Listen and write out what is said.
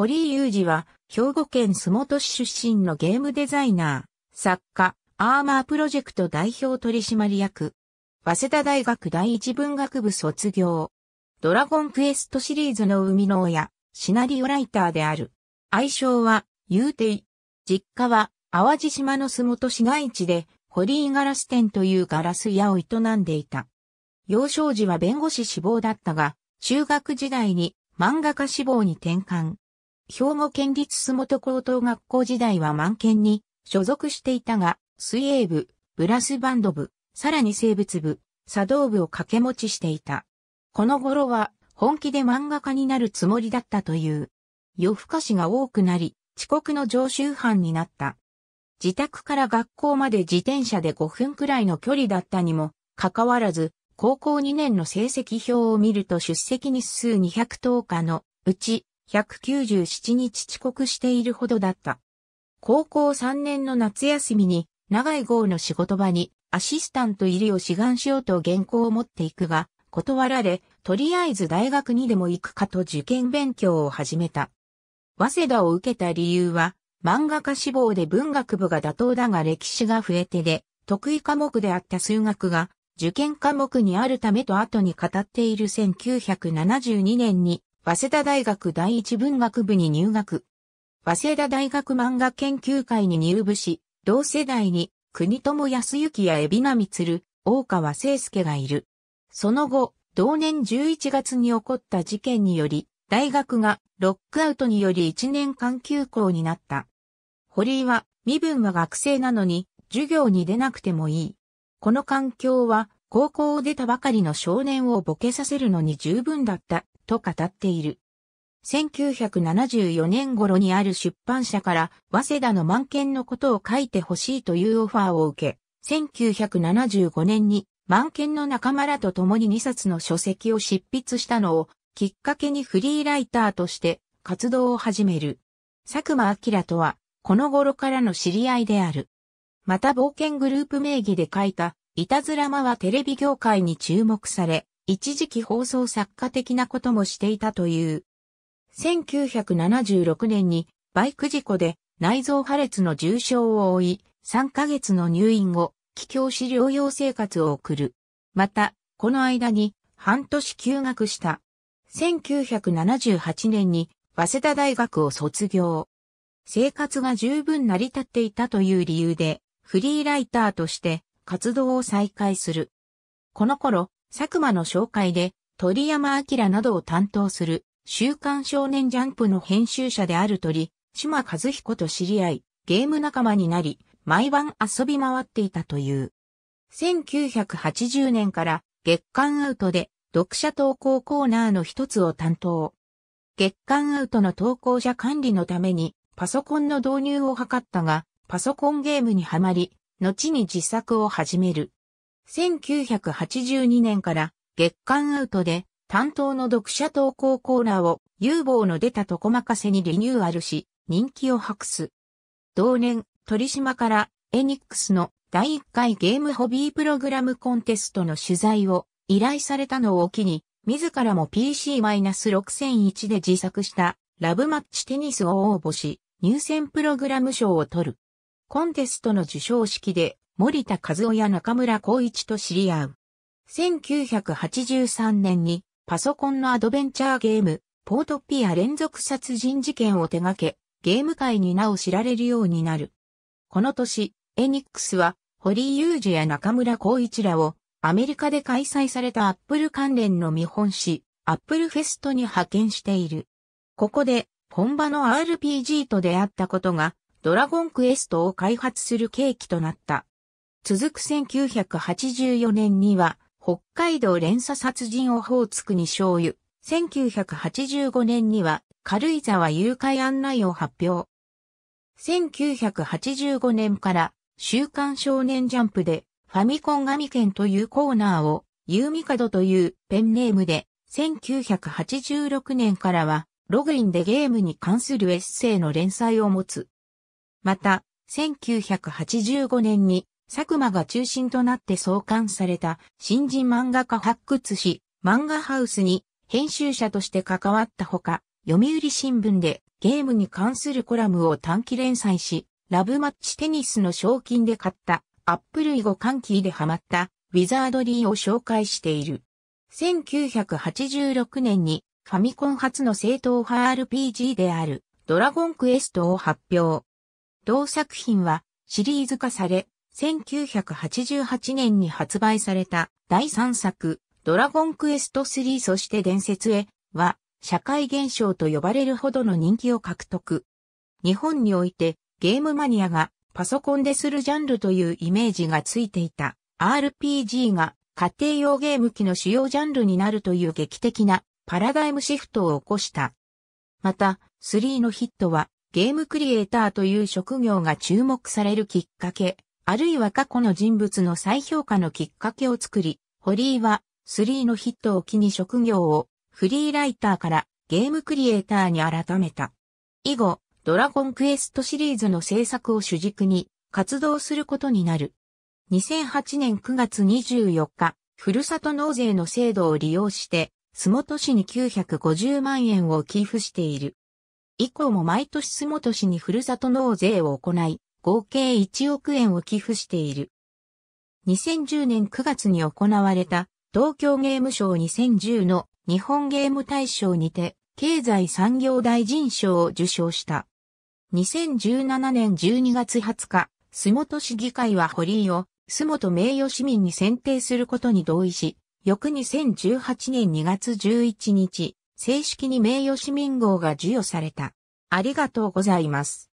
堀井雄二は、兵庫県洲本市出身のゲームデザイナー、作家、アーマープロジェクト代表取締役。早稲田大学第一文学部卒業。ドラゴンクエストシリーズの生みの親、シナリオライターである。愛称は、ゆうてい。実家は、淡路島の洲本市街地で、堀井ガラス店というガラス屋を営んでいた。幼少時は弁護士志望だったが、中学時代に漫画家志望に転換。兵庫県立洲本高等学校時代は満県に所属していたが、水泳部、ブラスバンド部、さらに生物部、茶道部を掛け持ちしていた。この頃は本気で漫画家になるつもりだったという。夜更かしが多くなり、遅刻の常習犯になった。自宅から学校まで自転車で5分くらいの距離だったにも、かかわらず、高校2年の成績表を見ると出席日数200等のうち197日遅刻しているほどだった。高校3年の夏休みに、長井号の仕事場に、アシスタント入りを志願しようと原稿を持っていくが、断られ、とりあえず大学にでも行くかと受験勉強を始めた。早稲田を受けた理由は、漫画家志望で文学部が妥当だが歴史が増えてで、得意科目であった数学が受験科目にあるためと後に語っている1972年に早稲田大学第一文学部に入学。早稲田大学漫画研究会に入部し、同世代に国友康之や海老名光、大川聖介がいる。その後、同年11月に起こった事件により、大学がロックアウトにより1年間休校になった。堀井は、身分は学生なのに、授業に出なくてもいい。この環境は、高校を出たばかりの少年をボケさせるのに十分だったと語っている。1974年頃にある出版社から早稲田の万件のことを書いてほしいというオファーを受け、1975年に万件の仲間らと共に2冊の書籍を執筆したのをきっかけにフリーライターとして活動を始める。佐久間明とはこの頃からの知り合いである。また冒険グループ名義で書いたいたずらまはテレビ業界に注目され、一時期放送作家的なこともしていたという。1976年にバイク事故で内臓破裂の重傷を負い、3ヶ月の入院後、帰郷し療養生活を送る。また、この間に半年休学した。1978年に早稲田大学を卒業。生活が十分成り立っていたという理由で、フリーライターとして活動を再開する。この頃、佐久間の紹介で、鳥山明などを担当する、週刊少年ジャンプの編集者である鳥、島和彦と知り合い、ゲーム仲間になり、毎晩遊び回っていたという。1980年から月刊アウトで読者投稿コーナーの一つを担当。月刊アウトの投稿者管理のためにパソコンの導入を図ったが、パソコンゲームにはまり、後に自作を始める。1982年から月刊アウトで担当の読者投稿コーナーを有望の出たとこまかせにリニューアルし、人気を博す。同年、鳥島からエニックスの第1回ゲームホビープログラムコンテストの取材を依頼されたのを機に、自らも PC-6001 で自作したラブマッチテニスを応募し、入選プログラム賞を取る。コンテストの受賞式で森田和夫や中村光一と知り合う。1983年にパソコンのアドベンチャーゲーム、ポートピア連続殺人事件を手掛け、ゲーム界に名を知られるようになる。この年、エニックスは、堀井ー二や中村光一らを、アメリカで開催されたアップル関連の見本誌、アップルフェストに派遣している。ここで、本場の RPG と出会ったことが、ドラゴンクエストを開発する契機となった。続く1984年には、北海道連鎖殺人を放つに醤油。1985年には、軽井沢誘拐案内を発表。1985年から、週刊少年ジャンプで、ファミコン神剣というコーナーを、ユーミカドというペンネームで、1986年からは、ログインでゲームに関するエッセイの連載を持つ。また、1985年に佐久間が中心となって創刊された新人漫画家発掘し、漫画ハウスに編集者として関わったほか、読売新聞でゲームに関するコラムを短期連載し、ラブマッチテニスの賞金で買ったアップル以後キーでハマったウィザードリーを紹介している。1986年にファミコン初の正統派 RPG であるドラゴンクエストを発表。同作品はシリーズ化され、1988年に発売された第3作、ドラゴンクエスト3そして伝説へは、社会現象と呼ばれるほどの人気を獲得。日本においてゲームマニアがパソコンでするジャンルというイメージがついていた RPG が家庭用ゲーム機の主要ジャンルになるという劇的なパラダイムシフトを起こした。また、3のヒットはゲームクリエイターという職業が注目されるきっかけあるいは過去の人物の再評価のきっかけを作り、堀井は3のヒットを機に職業をフリーライターからゲームクリエイターに改めた。以後、ドラゴンクエストシリーズの制作を主軸に活動することになる。2008年9月24日、ふるさと納税の制度を利用して、洲本市に950万円を寄付している。以降も毎年洲本市にふるさと納税を行い、合計1億円を寄付している。2010年9月に行われた東京ゲームショー2010の日本ゲーム大賞にて経済産業大臣賞を受賞した。2017年12月20日、洲本市議会は堀井を洲本名誉市民に選定することに同意し、翌2018年2月11日、正式に名誉市民号が授与された。ありがとうございます。